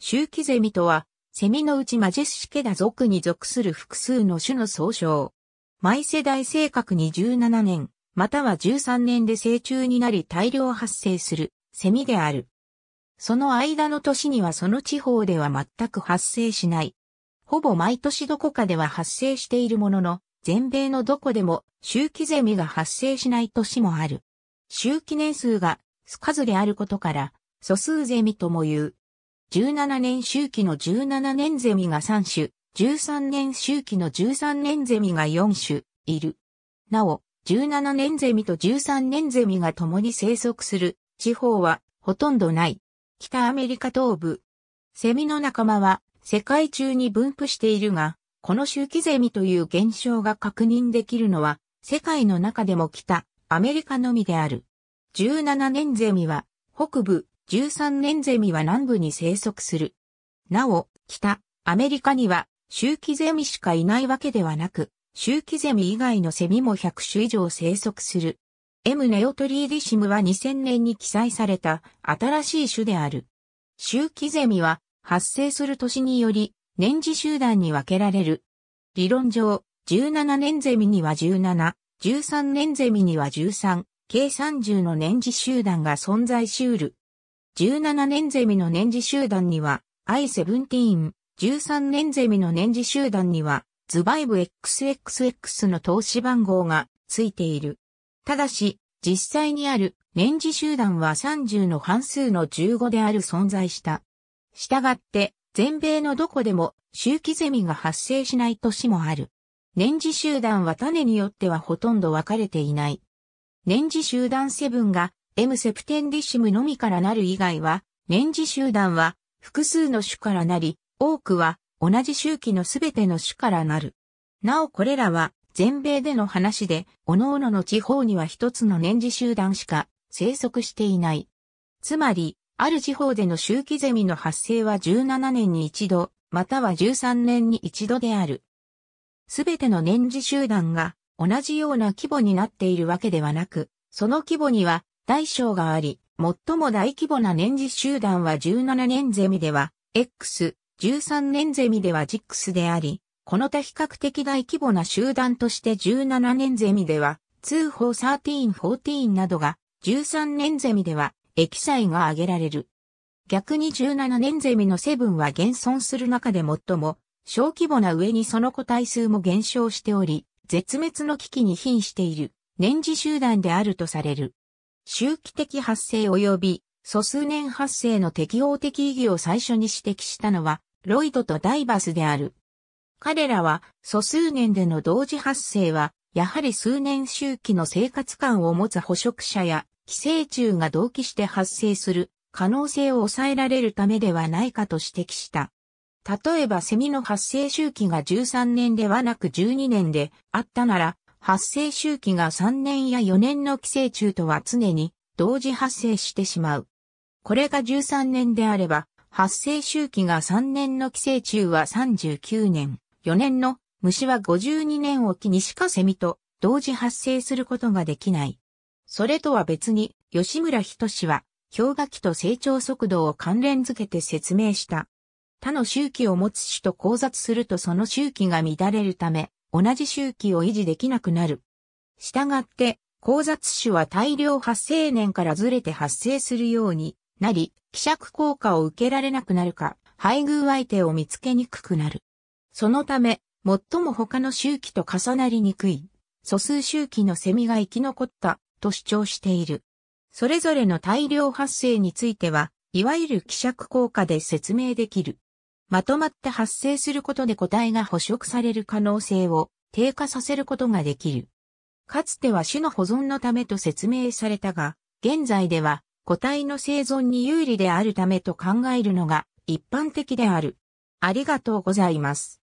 周期ゼミとは、セミのうちマジェスシケダ族に属する複数の種の総称。毎世代正確に17年、または13年で成虫になり大量発生する、セミである。その間の年にはその地方では全く発生しない。ほぼ毎年どこかでは発生しているものの、全米のどこでも周期ゼミが発生しない年もある。周期年数が数であることから、素数ゼミとも言う。17年周期の17年ゼミが3種、13年周期の13年ゼミが4種、いる。なお、17年ゼミと13年ゼミが共に生息する地方はほとんどない。北アメリカ東部。セミの仲間は世界中に分布しているが、この周期ゼミという現象が確認できるのは世界の中でも北アメリカのみである。17年ゼミは北部13年ゼミは南部に生息する。なお、北、アメリカには、周期ゼミしかいないわけではなく、周期ゼミ以外のセミも100種以上生息する。M. ネオトリーディシムは2000年に記載された新しい種である。周期ゼミは発生する年により年次集団に分けられる。理論上、17年ゼミには17、13年ゼミには13、計30の年次集団が存在しうる。17年ゼミの年次集団には、I-17、13年ゼミの年次集団には、ズバイブ XXX の投資番号がついている。ただし、実際にある年次集団は30の半数の15である存在した。したがって、全米のどこでも周期ゼミが発生しない年もある。年次集団は種によってはほとんど分かれていない。年次集団7が M セプテンディシムのみからなる以外は、年次集団は複数の種からなり、多くは同じ周期のすべての種からなる。なおこれらは全米での話で、各々の地方には一つの年次集団しか生息していない。つまり、ある地方での周期ゼミの発生は17年に一度、または13年に一度である。すべての年次集団が同じような規模になっているわけではなく、その規模には大小があり、最も大規模な年次集団は17年ゼミでは X、13年ゼミでは JIX であり、この他比較的大規模な集団として17年ゼミでは通報13、14などが、13年ゼミでは液剤が挙げられる。逆に17年ゼミのセブンは減損する中で最も小規模な上にその個体数も減少しており、絶滅の危機に瀕している年次集団であるとされる。周期的発生及び素数年発生の適応的意義を最初に指摘したのは、ロイドとダイバスである。彼らは素数年での同時発生は、やはり数年周期の生活感を持つ捕食者や寄生虫が同期して発生する可能性を抑えられるためではないかと指摘した。例えばセミの発生周期が13年ではなく12年であったなら、発生周期が3年や4年の寄生虫とは常に同時発生してしまう。これが13年であれば、発生周期が3年の寄生虫は39年、4年の虫は52年を期にしかセミと同時発生することができない。それとは別に、吉村人氏は、氷河期と成長速度を関連づけて説明した。他の周期を持つ種と交雑するとその周期が乱れるため、同じ周期を維持できなくなる。したがって、交雑種は大量発生年からずれて発生するようになり、希釈効果を受けられなくなるか、配偶相手を見つけにくくなる。そのため、最も他の周期と重なりにくい、素数周期のセミが生き残ったと主張している。それぞれの大量発生については、いわゆる希釈効果で説明できる。まとまって発生することで個体が捕食される可能性を低下させることができる。かつては種の保存のためと説明されたが、現在では個体の生存に有利であるためと考えるのが一般的である。ありがとうございます。